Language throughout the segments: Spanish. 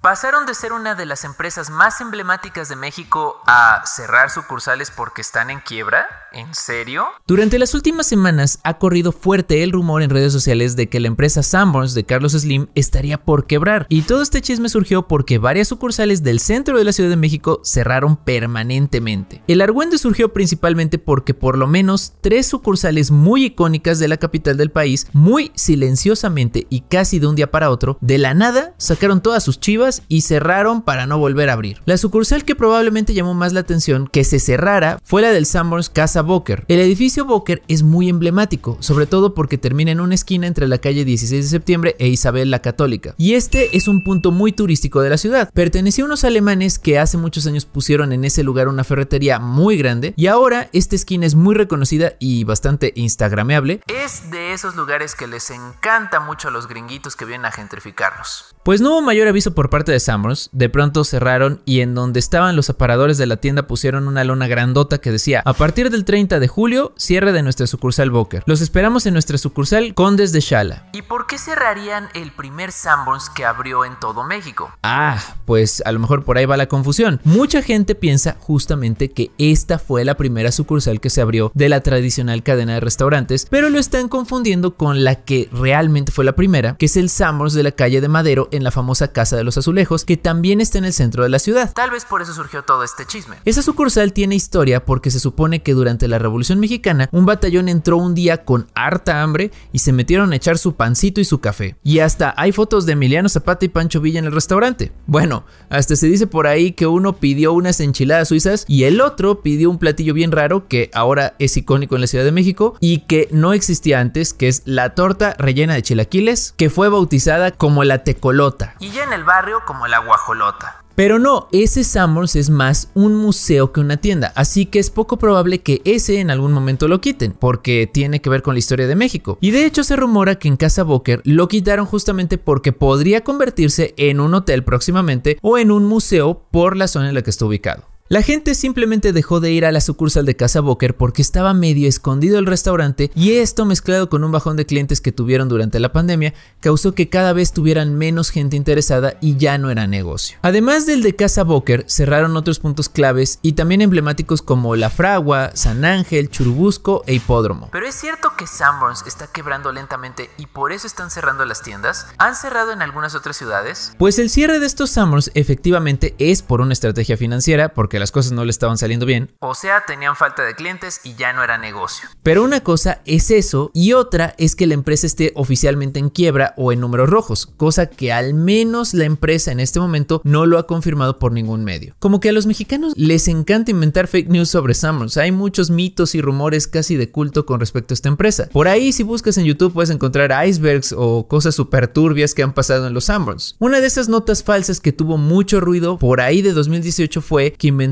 Pasaron de ser una de las empresas más emblemáticas de México a cerrar sucursales porque están en quiebra. ¿En serio? Durante las últimas semanas ha corrido fuerte el rumor en redes sociales de que la empresa Sunburns de Carlos Slim estaría por quebrar. Y todo este chisme surgió porque varias sucursales del centro de la Ciudad de México cerraron permanentemente. El argüende surgió principalmente porque por lo menos tres sucursales muy icónicas de la capital del país, muy silenciosamente y casi de un día para otro, de la nada sacaron todas sus chivas y cerraron para no volver a abrir. La sucursal que probablemente llamó más la atención que se cerrara fue la del Sanborns Casa Boker. El edificio Boker es muy emblemático, sobre todo porque termina en una esquina entre la calle 16 de septiembre e Isabel la Católica. Y este es un punto muy turístico de la ciudad. Pertenecía a unos alemanes que hace muchos años pusieron en ese lugar una ferretería muy grande y ahora esta esquina es muy reconocida y bastante instagrameable. Es de esos lugares que les encanta mucho a los gringuitos que vienen a gentrificarlos... Pues no hubo mayor aviso por parte de Sanborns, de pronto cerraron y en donde estaban los aparadores de la tienda pusieron una lona grandota que decía, a partir del 30 de julio, cierre de nuestra sucursal Boker. Los esperamos en nuestra sucursal Condes de Shala. ¿Y por qué cerrarían el primer Sanborns que abrió en todo México? Ah, pues a lo mejor por ahí va la confusión. Mucha gente piensa justamente que esta fue la primera sucursal que se abrió de la tradicional cadena de restaurantes, pero lo están confundiendo con la que realmente fue la primera, que es el Sanborns de la calle de Madero en la famosa Casa de los lejos que también está en el centro de la ciudad. Tal vez por eso surgió todo este chisme. Esa sucursal tiene historia porque se supone que durante la Revolución Mexicana un batallón entró un día con harta hambre y se metieron a echar su pancito y su café. Y hasta hay fotos de Emiliano Zapata y Pancho Villa en el restaurante. Bueno, hasta se dice por ahí que uno pidió unas enchiladas suizas y el otro pidió un platillo bien raro que ahora es icónico en la Ciudad de México y que no existía antes, que es la torta rellena de chilaquiles, que fue bautizada como la tecolota. Y ya en el barrio como la guajolota. Pero no, ese Sanborns es más un museo que una tienda, así que es poco probable que ese en algún momento lo quiten, porque tiene que ver con la historia de México. Y de hecho se rumora que en Casa Booker lo quitaron justamente porque podría convertirse en un hotel próximamente o en un museo por la zona en la que está ubicado. La gente simplemente dejó de ir a la sucursal de Casa Boker porque estaba medio escondido el restaurante y esto mezclado con un bajón de clientes que tuvieron durante la pandemia causó que cada vez tuvieran menos gente interesada y ya no era negocio. Además del de Casa Boker, cerraron otros puntos claves y también emblemáticos como La Fragua, San Ángel, Churubusco e Hipódromo. Pero es cierto que Sanborns está quebrando lentamente y por eso están cerrando las tiendas. ¿Han cerrado en algunas otras ciudades? Pues el cierre de estos Sanborns efectivamente es por una estrategia financiera porque las cosas no le estaban saliendo bien, o sea, tenían falta de clientes y ya no era negocio. Pero una cosa es eso y otra es que la empresa esté oficialmente en quiebra o en números rojos, cosa que al menos la empresa en este momento no lo ha confirmado por ningún medio. Como que a los mexicanos les encanta inventar fake news sobre Summers, hay muchos mitos y rumores casi de culto con respecto a esta empresa. Por ahí si buscas en YouTube puedes encontrar icebergs o cosas súper turbias que han pasado en los Summers. Una de esas notas falsas que tuvo mucho ruido por ahí de 2018 fue que inventaron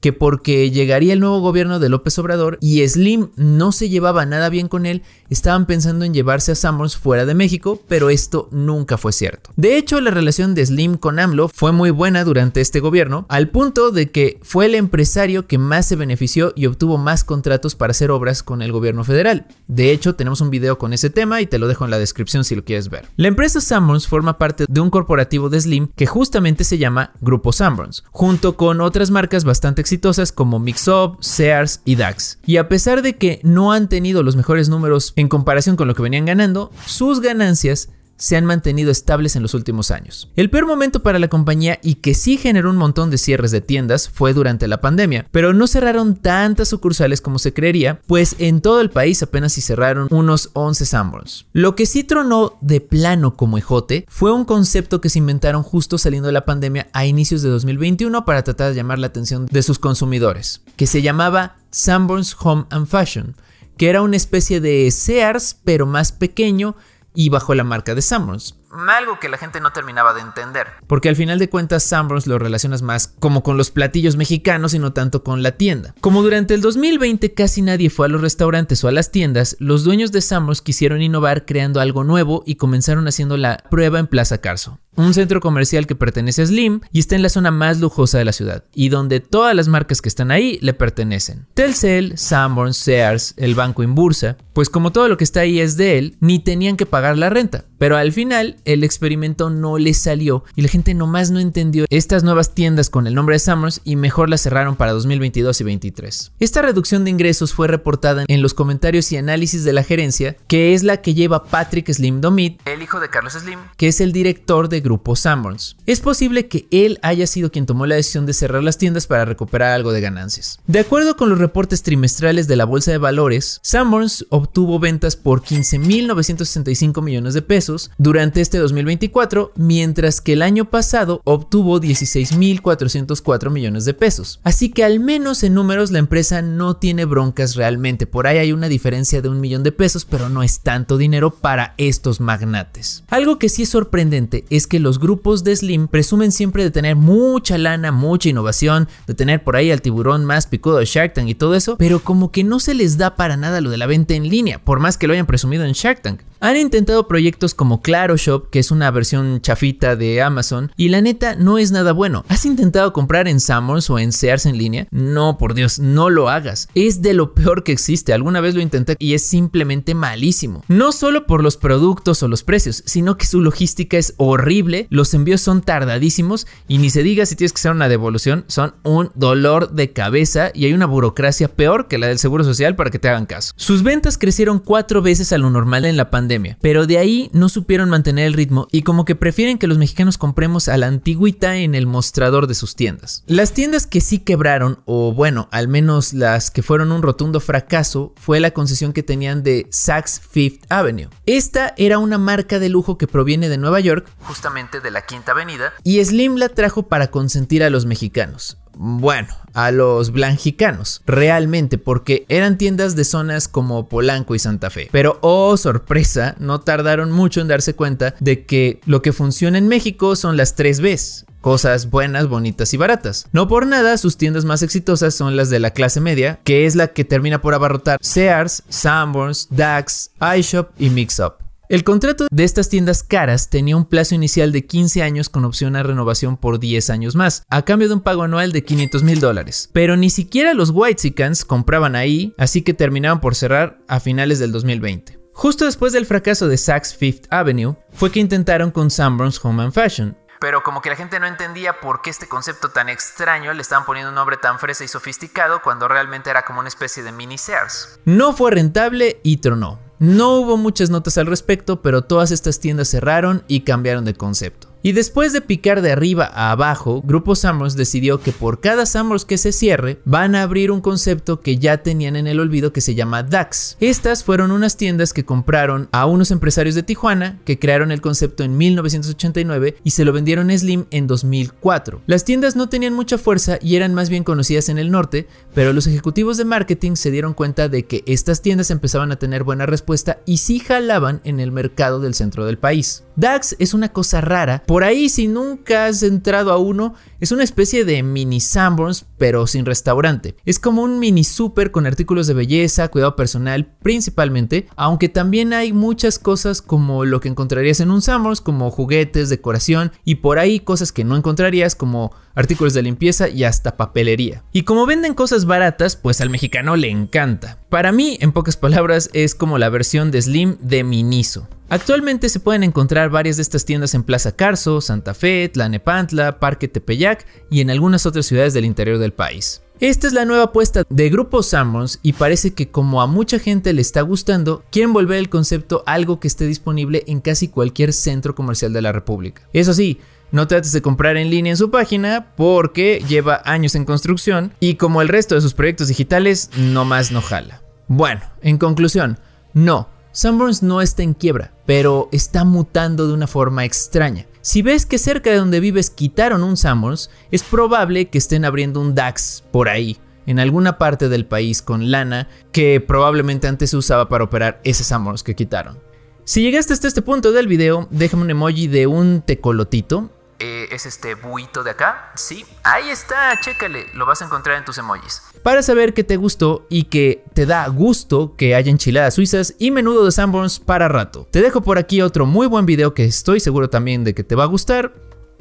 que porque llegaría el nuevo gobierno de López Obrador y Slim no se llevaba nada bien con él, estaban pensando en llevarse a sams fuera de México, pero esto nunca fue cierto. De hecho, la relación de Slim con AMLO fue muy buena durante este gobierno, al punto de que fue el empresario que más se benefició y obtuvo más contratos para hacer obras con el gobierno federal. De hecho, tenemos un video con ese tema y te lo dejo en la descripción si lo quieres ver. La empresa sams forma parte de un corporativo de Slim que justamente se llama Grupo Sambrons, junto con otras marcas bastante exitosas como Mixup, Sears y DAX. Y a pesar de que no han tenido los mejores números en comparación con lo que venían ganando, sus ganancias se han mantenido estables en los últimos años. El peor momento para la compañía y que sí generó un montón de cierres de tiendas fue durante la pandemia, pero no cerraron tantas sucursales como se creería, pues en todo el país apenas si cerraron unos 11 Sanborns. Lo que sí tronó de plano como ejote fue un concepto que se inventaron justo saliendo de la pandemia a inicios de 2021 para tratar de llamar la atención de sus consumidores, que se llamaba Sanborns Home and Fashion, que era una especie de Sears pero más pequeño y bajo la marca de Sanborns. Algo que la gente no terminaba de entender. Porque al final de cuentas Sanborns lo relacionas más como con los platillos mexicanos y no tanto con la tienda. Como durante el 2020 casi nadie fue a los restaurantes o a las tiendas, los dueños de Sanborns quisieron innovar creando algo nuevo y comenzaron haciendo la prueba en Plaza Carso un centro comercial que pertenece a Slim y está en la zona más lujosa de la ciudad, y donde todas las marcas que están ahí le pertenecen. Telcel, Sanborns, Sears, el banco en bursa, pues como todo lo que está ahí es de él, ni tenían que pagar la renta. Pero al final el experimento no le salió y la gente nomás no entendió estas nuevas tiendas con el nombre de Summers y mejor las cerraron para 2022 y 2023. Esta reducción de ingresos fue reportada en los comentarios y análisis de la gerencia, que es la que lleva Patrick Slim Domit, el hijo de Carlos Slim, que es el director de grupo Sanborns. Es posible que él haya sido quien tomó la decisión de cerrar las tiendas para recuperar algo de ganancias. De acuerdo con los reportes trimestrales de la Bolsa de Valores, Sanborns obtuvo ventas por 15.965 millones de pesos durante este 2024, mientras que el año pasado obtuvo 16.404 millones de pesos. Así que al menos en números la empresa no tiene broncas realmente. Por ahí hay una diferencia de un millón de pesos, pero no es tanto dinero para estos magnates. Algo que sí es sorprendente es que los grupos de Slim presumen siempre de tener mucha lana, mucha innovación, de tener por ahí al tiburón más picudo de Shark Tank y todo eso, pero como que no se les da para nada lo de la venta en línea, por más que lo hayan presumido en Shark Tank. Han intentado proyectos como Claro Shop, que es una versión chafita de Amazon, y la neta no es nada bueno. ¿Has intentado comprar en Summers o en Sears en línea? No, por Dios, no lo hagas. Es de lo peor que existe. Alguna vez lo intenté y es simplemente malísimo. No solo por los productos o los precios, sino que su logística es horrible, los envíos son tardadísimos y ni se diga si tienes que hacer una devolución, son un dolor de cabeza y hay una burocracia peor que la del Seguro Social para que te hagan caso. Sus ventas crecieron cuatro veces a lo normal en la pandemia pero de ahí no supieron mantener el ritmo y como que prefieren que los mexicanos compremos a la antigüita en el mostrador de sus tiendas. Las tiendas que sí quebraron, o bueno, al menos las que fueron un rotundo fracaso, fue la concesión que tenían de Saks Fifth Avenue. Esta era una marca de lujo que proviene de Nueva York, justamente de la Quinta Avenida, y Slim la trajo para consentir a los mexicanos bueno, a los blanjicanos, realmente, porque eran tiendas de zonas como Polanco y Santa Fe. Pero, oh sorpresa, no tardaron mucho en darse cuenta de que lo que funciona en México son las 3 Bs, cosas buenas, bonitas y baratas. No por nada, sus tiendas más exitosas son las de la clase media, que es la que termina por abarrotar Sears, Sanborns, Dax, iShop y Mixup. El contrato de estas tiendas caras tenía un plazo inicial de 15 años con opción a renovación por 10 años más, a cambio de un pago anual de 500 mil dólares. Pero ni siquiera los White Whitesicans compraban ahí, así que terminaban por cerrar a finales del 2020. Justo después del fracaso de Saks Fifth Avenue, fue que intentaron con Sanborns Home and Fashion, pero como que la gente no entendía por qué este concepto tan extraño le estaban poniendo un nombre tan fresa y sofisticado cuando realmente era como una especie de mini Sears. No fue rentable y tronó. No hubo muchas notas al respecto, pero todas estas tiendas cerraron y cambiaron de concepto. Y después de picar de arriba a abajo, Grupo Summers decidió que por cada Summers que se cierre, van a abrir un concepto que ya tenían en el olvido que se llama DAX. Estas fueron unas tiendas que compraron a unos empresarios de Tijuana que crearon el concepto en 1989 y se lo vendieron a Slim en 2004. Las tiendas no tenían mucha fuerza y eran más bien conocidas en el norte, pero los ejecutivos de marketing se dieron cuenta de que estas tiendas empezaban a tener buena respuesta y sí jalaban en el mercado del centro del país. DAX es una cosa rara, por ahí, si nunca has entrado a uno, es una especie de mini Sanborns, pero sin restaurante. Es como un mini super con artículos de belleza, cuidado personal principalmente, aunque también hay muchas cosas como lo que encontrarías en un Sanborns, como juguetes, decoración y por ahí cosas que no encontrarías como artículos de limpieza y hasta papelería. Y como venden cosas baratas, pues al mexicano le encanta. Para mí, en pocas palabras, es como la versión de Slim de Miniso. Actualmente se pueden encontrar varias de estas tiendas en Plaza Carso, Santa Fe, Tlanepantla, Parque Tepeyac y en algunas otras ciudades del interior del país. Esta es la nueva apuesta de Grupo Sammons y parece que como a mucha gente le está gustando, quieren volver el concepto algo que esté disponible en casi cualquier centro comercial de la República. Eso sí, no trates de comprar en línea en su página porque lleva años en construcción y como el resto de sus proyectos digitales, no más no jala. Bueno, en conclusión, no, Sunburns no está en quiebra, pero está mutando de una forma extraña. Si ves que cerca de donde vives quitaron un Sammons, es probable que estén abriendo un DAX por ahí, en alguna parte del país con lana que probablemente antes se usaba para operar ese Sammons que quitaron. Si llegaste hasta este punto del video, déjame un emoji de un tecolotito. Eh, es este buito de acá, sí. Ahí está, chécale, lo vas a encontrar en tus emojis para saber que te gustó y que te da gusto que haya enchiladas suizas y menudo de Sanborns para rato. Te dejo por aquí otro muy buen video que estoy seguro también de que te va a gustar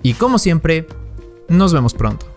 y como siempre, nos vemos pronto.